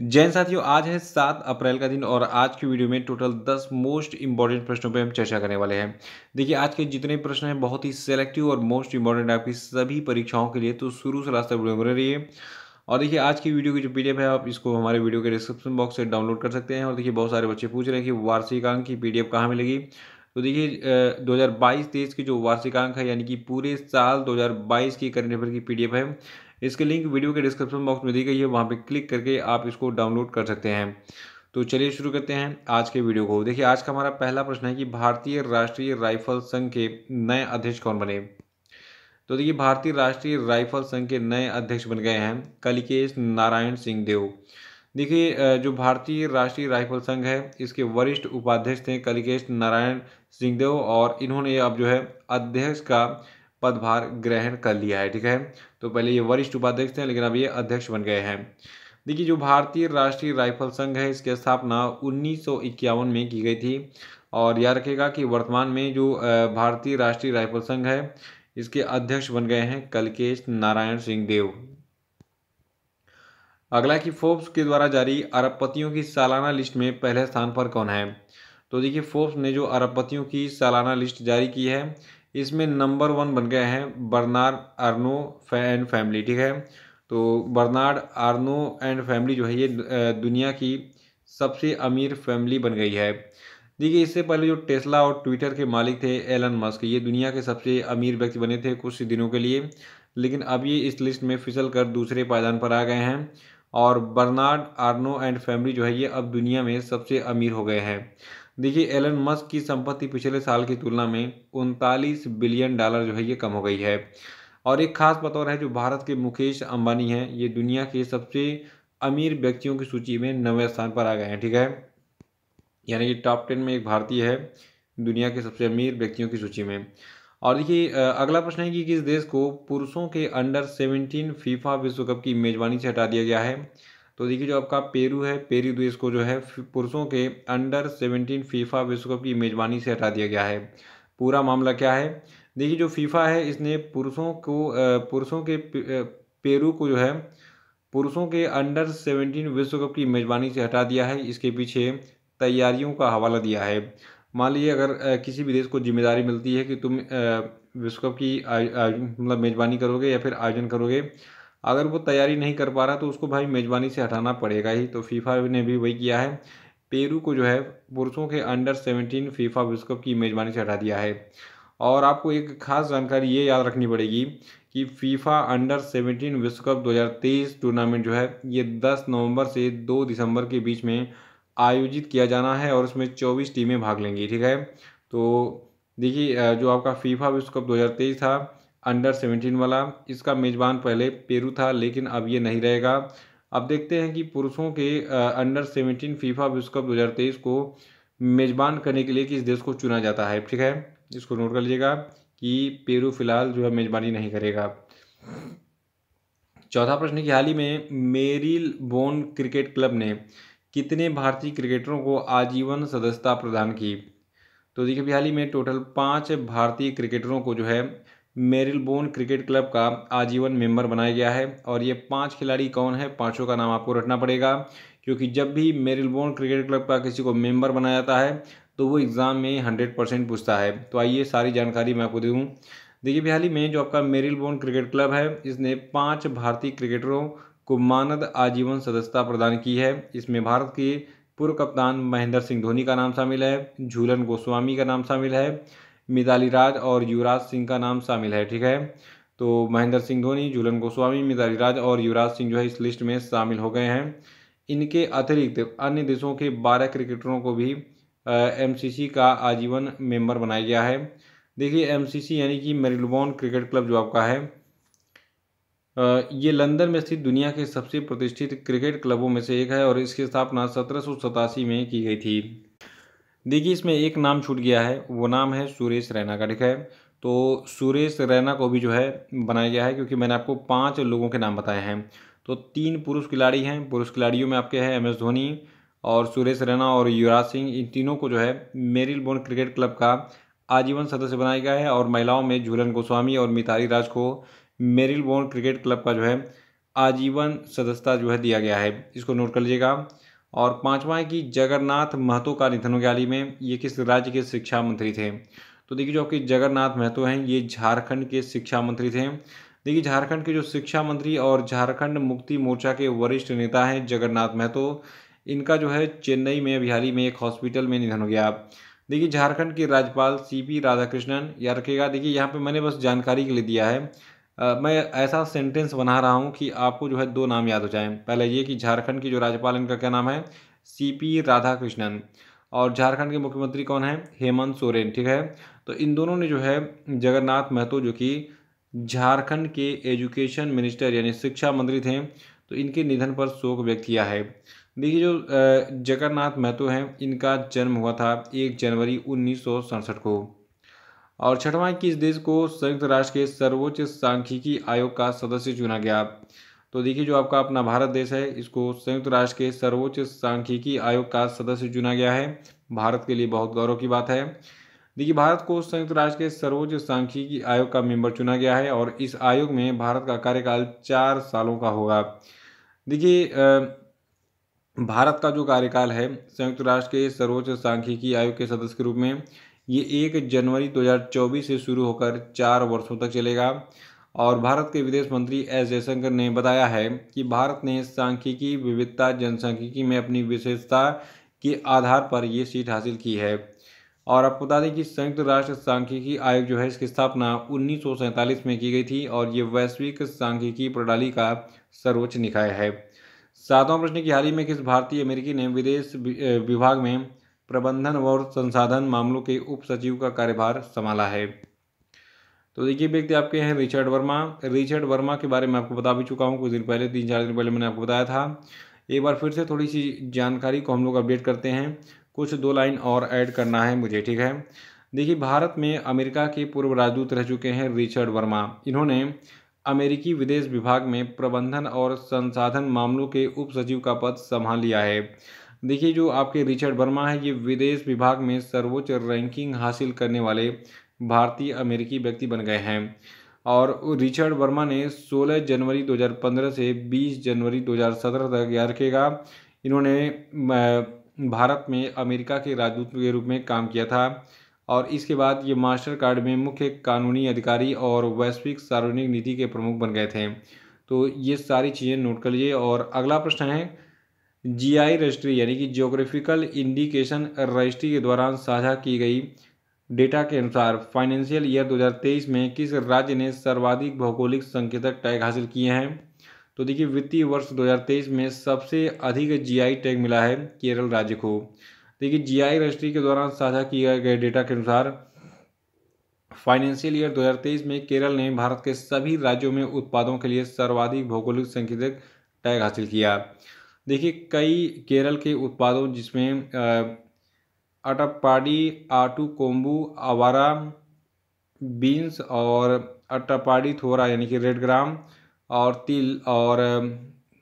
जैन साथियों आज है सात अप्रैल का दिन और आज की वीडियो में टोटल दस मोस्ट इंपॉर्टेंट प्रश्नों पे हम चर्चा करने वाले हैं देखिए आज के जितने प्रश्न हैं बहुत ही सेलेक्टिव और मोस्ट इंपॉर्टेंट आपकी सभी परीक्षाओं के लिए तो शुरू से रास्ता वीडियो बने रहिए और देखिए आज की वीडियो की जो पीडीएफ है आप इसको हमारे वीडियो के डिस्क्रिप्शन बॉक्स से डाउनलोड कर सकते हैं और देखिए बहुत सारे बच्चे पूछ रहे हैं कि वार्षिकांक की पीडीएफ कहाँ मिलेगी तो देखिए 2022 तेईस की जो वार्षिकांक है यानी कि पूरे साल 2022 की करंट अफेयर की पीडीएफ है इसकी लिंक वीडियो के डिस्क्रिप्शन बॉक्स में दी गई है वहाँ पर क्लिक करके आप इसको डाउनलोड कर सकते हैं तो चलिए शुरू करते हैं आज के वीडियो को देखिए आज का हमारा पहला प्रश्न है कि भारतीय राष्ट्रीय राइफल संघ के नए अध्यक्ष कौन बने तो देखिए भारतीय राष्ट्रीय राइफल संघ के नए अध्यक्ष बन गए हैं कलिकेश नारायण सिंह देव देखिए जो भारतीय राष्ट्रीय राइफल संघ है इसके वरिष्ठ उपाध्यक्ष थे कलिकेश नारायण सिंह देव और इन्होंने अब जो है अध्यक्ष का पदभार ग्रहण कर लिया है ठीक है तो पहले ये वरिष्ठ उपाध्यक्ष थे लेकिन अब ये अध्यक्ष बन गए हैं देखिए जो भारतीय राष्ट्रीय राइफल संघ है इसकी स्थापना उन्नीस में की गई थी और याद रखेगा कि वर्तमान में जो भारतीय राष्ट्रीय राइफल संघ है इसके अध्यक्ष बन गए हैं कलकेश नारायण सिंह देव अगला कि फोर्ब्स के द्वारा जारी अरबपतियों की सालाना लिस्ट में पहले स्थान पर कौन है तो देखिए फोर्ब्स ने जो अरबपतियों की सालाना लिस्ट जारी की है इसमें नंबर वन बन गए हैं बर्नार्ड आर्नो एंड फैमिली ठीक है तो बर्नार्ड आर्नो एंड फैमिली जो है ये दुनिया की सबसे अमीर फैमिली बन गई है देखिए इससे पहले जो टेस्ला और ट्विटर के मालिक थे एलन मस्क ये दुनिया के सबसे अमीर व्यक्ति बने थे कुछ दिनों के लिए लेकिन अब ये इस लिस्ट में फिसल कर दूसरे पायदान पर आ गए हैं और बर्नार्ड आर्नो एंड फैमिली जो है ये अब दुनिया में सबसे अमीर हो गए हैं देखिए एलन मस्क की संपत्ति पिछले साल की तुलना में उनतालीस बिलियन डॉलर जो है ये कम हो गई है और एक खास बतौर है जो भारत के मुकेश अंबानी हैं ये दुनिया के सबसे अमीर व्यक्तियों की सूची में नवे स्थान पर आ गए हैं ठीक है यानी कि टॉप टेन में एक भारतीय है दुनिया के सबसे अमीर व्यक्तियों की सूची में और देखिए अगला प्रश्न है कि किस देश को पुरुषों के अंडर सेवनटीन फीफा विश्व कप की मेज़बानी से हटा दिया गया है तो देखिए जो आपका पेरू है पेरू देश को जो है पुरुषों के अंडर सेवनटीन फीफा विश्व कप की मेज़बानी से हटा दिया गया है पूरा मामला क्या है देखिए जो फीफा है इसने पुरुषों को पुरुषों के पेरू को जो है पुरुषों के अंडर सेवनटीन विश्व कप की मेज़बानी से हटा दिया है इसके पीछे तैयारियों का हवाला दिया है मान लीजिए अगर किसी भी देश को जिम्मेदारी मिलती है कि तुम विश्व कप की मतलब मेज़बानी करोगे या फिर आयोजन करोगे अगर वो तैयारी नहीं कर पा रहा तो उसको भाई मेज़बानी से हटाना पड़ेगा ही तो फीफा ने भी वही किया है पेरू को जो है पुरुषों के अंडर सेवनटीन फीफा विश्व कप की मेज़बानी से हटा दिया है और आपको एक खास जानकारी ये याद रखनी पड़ेगी कि फीफा अंडर सेवनटीन विश्व कप 2023 टूर्नामेंट जो है ये 10 नवंबर से 2 दिसंबर के बीच में आयोजित किया जाना है और उसमें 24 टीमें भाग लेंगी ठीक है तो देखिए जो आपका फीफा विश्व कप 2023 था अंडर सेवेंटीन वाला इसका मेज़बान पहले पेरू था लेकिन अब ये नहीं रहेगा अब देखते हैं कि पुरुषों के अंडर सेवेंटीन फीफा विश्व कप दो को मेज़बान करने के लिए किस देश को चुना जाता है ठीक है इसको नोट कर लीजिएगा कि पेरू फिलहाल जो है मेज़बानी नहीं करेगा चौथा प्रश्न कि हाल ही में मेरिल बोन क्रिकेट क्लब ने कितने भारतीय क्रिकेटरों को आजीवन सदस्यता प्रदान की तो देखिए हाल ही में टोटल पाँच भारतीय क्रिकेटरों को जो है मेरिलबोन क्रिकेट क्लब का आजीवन मेंबर बनाया गया है और ये पांच खिलाड़ी कौन है पांचों का नाम आपको रखना पड़ेगा क्योंकि जब भी मेरिलबोन क्रिकेट क्लब का किसी को मेंबर बनाया जाता है तो वो एग्ज़ाम में हंड्रेड परसेंट पूछता है तो आइए सारी जानकारी मैं आपको दे दूँ देखिए बिहाली ही में जो आपका मेरिलबोन क्रिकेट क्लब है इसने पाँच भारतीय क्रिकेटरों को मानद आजीवन सदस्यता प्रदान की है इसमें भारत के पूर्व कप्तान महेंद्र सिंह धोनी का नाम शामिल है झूलन गोस्वामी का नाम शामिल है मिताली राज और युवराज सिंह का नाम शामिल है ठीक है तो महेंद्र सिंह धोनी झूलन गोस्वामी मिताली राज और युवराज सिंह जो है इस लिस्ट में शामिल हो गए हैं इनके अतिरिक्त अन्य देशों के बारह क्रिकेटरों को भी एम का आजीवन मेंबर बनाया गया है देखिए एम यानी कि मेरिलबॉन क्रिकेट क्लब जो आपका है ये लंदन में स्थित दुनिया के सबसे प्रतिष्ठित क्रिकेट क्लबों में से एक है और इसकी स्थापना सत्रह में की गई थी देखिए इसमें एक नाम छूट गया है वो नाम है सुरेश रैना का ठीक है तो सुरेश रैना को भी जो है बनाया गया है क्योंकि मैंने आपको पाँच लोगों के नाम बताए हैं तो तीन पुरुष खिलाड़ी हैं पुरुष खिलाड़ियों में आपके हैं एम एस धोनी और सुरेश रैना और युवराज सिंह इन तीनों को जो है मेरिल बोर्न क्रिकेट क्लब का आजीवन सदस्य बनाया गया है और महिलाओं में झूलन गोस्वामी और मिताली राज को मेरिल बोर्न क्रिकेट क्लब का जो है आजीवन सदस्यता जो है दिया गया है इसको नोट कर लीजिएगा और पाँचवा है कि जगन्नाथ महतो का निधन हो गया हाल ही में ये किस राज्य के शिक्षा मंत्री थे तो देखिए जो आपके जगन्नाथ महतो हैं ये झारखंड के शिक्षा मंत्री थे देखिए झारखंड के जो शिक्षा मंत्री और झारखंड मुक्ति मोर्चा के वरिष्ठ नेता हैं जगन्नाथ महतो इनका जो है चेन्नई में बिहारी में एक हॉस्पिटल में निधन हो गया देखिए झारखंड के राज्यपाल सी पी राधाकृष्णन या रखेगा देखिए यहाँ पे मैंने बस जानकारी के लिए दिया है मैं ऐसा सेंटेंस बना रहा हूँ कि आपको जो है दो नाम याद हो जाएँ पहले ये कि झारखंड की जो राज्यपाल इनका क्या नाम है सी पी राधा कृष्णन और झारखंड के मुख्यमंत्री कौन है हेमंत सोरेन ठीक है तो इन दोनों ने जो है जगन्नाथ महतो जो कि झारखंड के एजुकेशन मिनिस्टर यानी शिक्षा मंत्री थे तो इनके निधन पर शोक व्यक्त किया है देखिए जो जगन्नाथ महतो हैं इनका जन्म हुआ था एक जनवरी उन्नीस को और छठवां कि इस देश को संयुक्त राष्ट्र के सर्वोच्च सांख्यिकी आयोग का सदस्य चुना गया तो देखिए जो आपका अपना भारत देश है इसको संयुक्त राष्ट्र के सर्वोच्च सांख्यिकी आयोग का सदस्य चुना गया है भारत के लिए बहुत गौरव की बात है देखिए भारत को संयुक्त राष्ट्र के सर्वोच्च सांख्यिकी आयोग का मेंबर चुना गया है और इस आयोग में भारत का कार्यकाल चार सालों का होगा देखिए भारत का जो कार्यकाल है संयुक्त राष्ट्र के सर्वोच्च सांख्यिकी आयोग के सदस्य के रूप में ये एक जनवरी 2024 से शुरू होकर चार वर्षों तक चलेगा और भारत के विदेश मंत्री एस जयशंकर ने बताया है कि भारत ने सांख्यिकी विविधता जनसांख्यिकी में अपनी विशेषता के आधार पर ये सीट हासिल की है और आपको बता दें कि संयुक्त राष्ट्र सांख्यिकी आयोग जो है इसकी स्थापना उन्नीस में की गई थी और ये वैश्विक सांख्यिकी प्रणाली का सर्वोच्च निकाय है सातवां प्रश्न की हाल ही में किस भारतीय अमेरिकी ने विदेश विभाग में प्रबंधन और संसाधन मामलों के उप सचिव का कार्यभार संभाला है तो देखिए व्यक्ति आपके हैं रिचर्ड वर्मा रिचर्ड वर्मा के बारे में आपको बता भी चुका हूँ कुछ दिन पहले तीन चार दिन पहले मैंने आपको बताया था एक बार फिर से थोड़ी सी जानकारी को हम लोग अपडेट करते हैं कुछ दो लाइन और ऐड करना है मुझे ठीक है देखिए भारत में अमेरिका के पूर्व राजदूत रह चुके हैं रिचर्ड वर्मा इन्होंने अमेरिकी विदेश विभाग में प्रबंधन और संसाधन मामलों के उप सचिव का पद संभाल लिया है देखिए जो आपके रिचर्ड वर्मा है ये विदेश विभाग में सर्वोच्च रैंकिंग हासिल करने वाले भारतीय अमेरिकी व्यक्ति बन गए हैं और रिचर्ड वर्मा ने 16 जनवरी 2015 से 20 जनवरी 2017 तक याद रखेगा इन्होंने भारत में अमेरिका के राजदूत के रूप में काम किया था और इसके बाद ये मास्टर कार्ड में मुख्य कानूनी अधिकारी और वैश्विक सार्वजनिक नीति के प्रमुख बन गए थे तो ये सारी चीज़ें नोट कर लीजिए और अगला प्रश्न है जीआई रजिस्ट्री यानी कि जोग्राफिकल इंडिकेशन रजिस्ट्री के दौरान साझा की गई डेटा के अनुसार फाइनेंशियल ईयर 2023 में किस राज्य ने सर्वाधिक भौगोलिक संकेतक टैग हासिल किए हैं तो देखिए वित्तीय वर्ष 2023 में सबसे अधिक जीआई टैग मिला है केरल राज्य को देखिए जीआई रजिस्ट्री के दौरान साझा किए गए डेटा के अनुसार फाइनेंशियल ईयर 2023 में केरल ने भारत के सभी राज्यों में उत्पादों के लिए सर्वाधिक भौगोलिक संकेतक टैग हासिल किया देखिए कई केरल के उत्पादों जिसमें अटापाडी आटू कोम्बू आवारा बीन्स और अटपाड़ी थोरा यानी कि रेड ग्राम और तिल और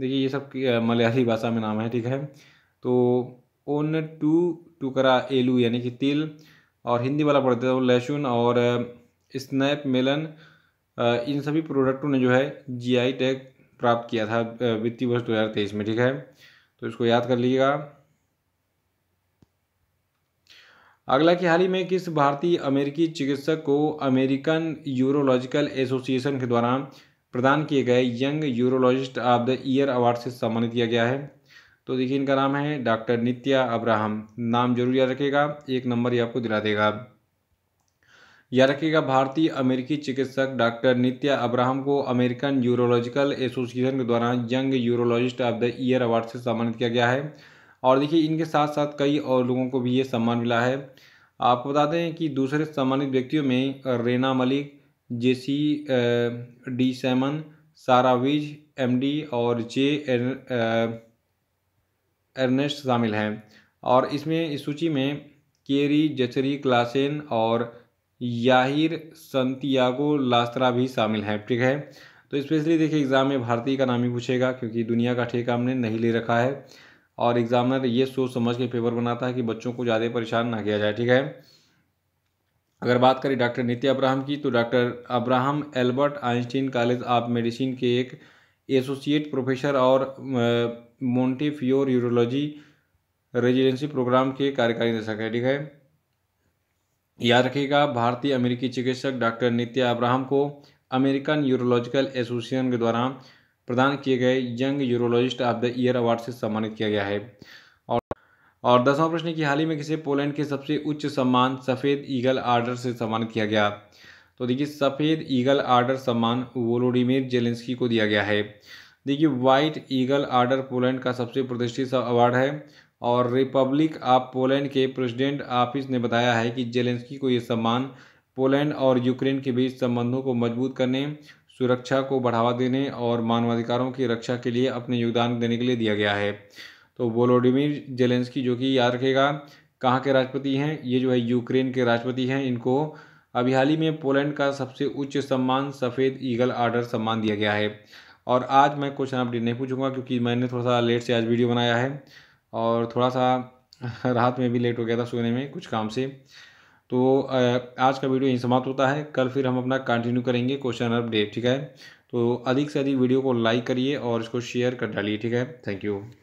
देखिए ये सब मलयाली भाषा में नाम है ठीक है तो ओन टू टुकड़ा एलू यानी कि तिल और हिंदी वाला पढ़ते हैं तो लहसुन और स्नैप मेलन इन सभी प्रोडक्टों ने जो है जीआई टैग प्राप्त किया था वित्तीय वर्ष 2023 में ठीक है तो इसको याद कर लीजिएगा अगला कि हाल ही में किस भारतीय अमेरिकी चिकित्सक को अमेरिकन यूरोलॉजिकल एसोसिएशन के द्वारा प्रदान किए गए young urologist of the year award से सम्मानित किया गया है तो देखिए इनका नाम है डॉक्टर नित्या अब्राहम नाम जरूर याद रखेगा एक नंबर ये आपको दिला देगा याद रखिएगा भारतीय अमेरिकी चिकित्सक डॉक्टर नित्या अब्राहम को अमेरिकन यूरोलॉजिकल एसोसिएशन के द्वारा young urologist of the year award से सम्मानित किया गया है और देखिए इनके साथ साथ कई और लोगों को भी ये सम्मान मिला है आपको बता दें कि दूसरे सम्मानित व्यक्तियों में Rena Malik Jesse D Sammon Sarah Vij M और जे एन, अर्नेस्ट शामिल हैं और इसमें इस सूची में केरी जचरी क्लासेन और याहिर संतियागो लास्त्रा भी शामिल हैं ठीक है तो स्पेशली देखिए एग्ज़ाम में भारतीय का नाम ही पूछेगा क्योंकि दुनिया का ठेका हमने नहीं ले रखा है और एग्ज़ामिनर ये सोच समझ के पेपर बनाता है कि बच्चों को ज़्यादा परेशान ना किया जाए ठीक है अगर बात करें डॉक्टर नित्य अब्राहम की तो doctor Abraham Albert Einstein college of medicine के एक एसोसिएट प्रोफेसर और मोन्टीफ्योर यूरोलॉजी रेजिडेंसी प्रोग्राम के कार्यकारी निदेशक है ठीक है याद रखिएगा भारतीय अमेरिकी चिकित्सक डॉक्टर नित्या अब्राहम को अमेरिकन यूरोलॉजिकल एसोसिएशन के द्वारा प्रदान किए गए young urologist of the year award से सम्मानित किया गया है और और दसवां प्रश्न की हाल ही में किसे पोलैंड के सबसे उच्च सम्मान सफ़ेद ईगल आर्डर से सम्मानित किया गया तो देखिए सफ़ेद ईगल आर्डर सम्मान वोलोडिमिर जेलेंस्की को दिया गया है देखिए वाइट ईगल आर्डर पोलैंड का सबसे प्रतिष्ठित अवार्ड है और रिपब्लिक ऑफ पोलैंड के प्रेसिडेंट ऑफिस ने बताया है कि जेलेंस्की को ये सम्मान पोलैंड और यूक्रेन के बीच संबंधों को मजबूत करने सुरक्षा को बढ़ावा देने और मानवाधिकारों की रक्षा के लिए अपने योगदान देने के लिए दिया गया है तो वोलोडिमिर जेलेंस्की जो कि याद रखेगा कहाँ के राष्ट्रपति हैं ये जो है यूक्रेन के राष्ट्रपति हैं इनको अभी हाल ही में पोलैंड का सबसे उच्च सम्मान सफ़ेद ईगल आर्डर सम्मान दिया गया है और आज मैं क्वेश्चन अपडेट नहीं पूछूंगा क्योंकि मैंने थोड़ा सा लेट से आज वीडियो बनाया है और थोड़ा सा रात में भी लेट हो गया था सोने में कुछ काम से तो आज का वीडियो यहीं समाप्त होता है कल फिर हम अपना कंटिन्यू करेंगे क्वेश्चन अपडेट ठीक है तो अधिक से अधिक वीडियो को लाइक करिए और इसको शेयर कर डालिए ठीक है थैंक यू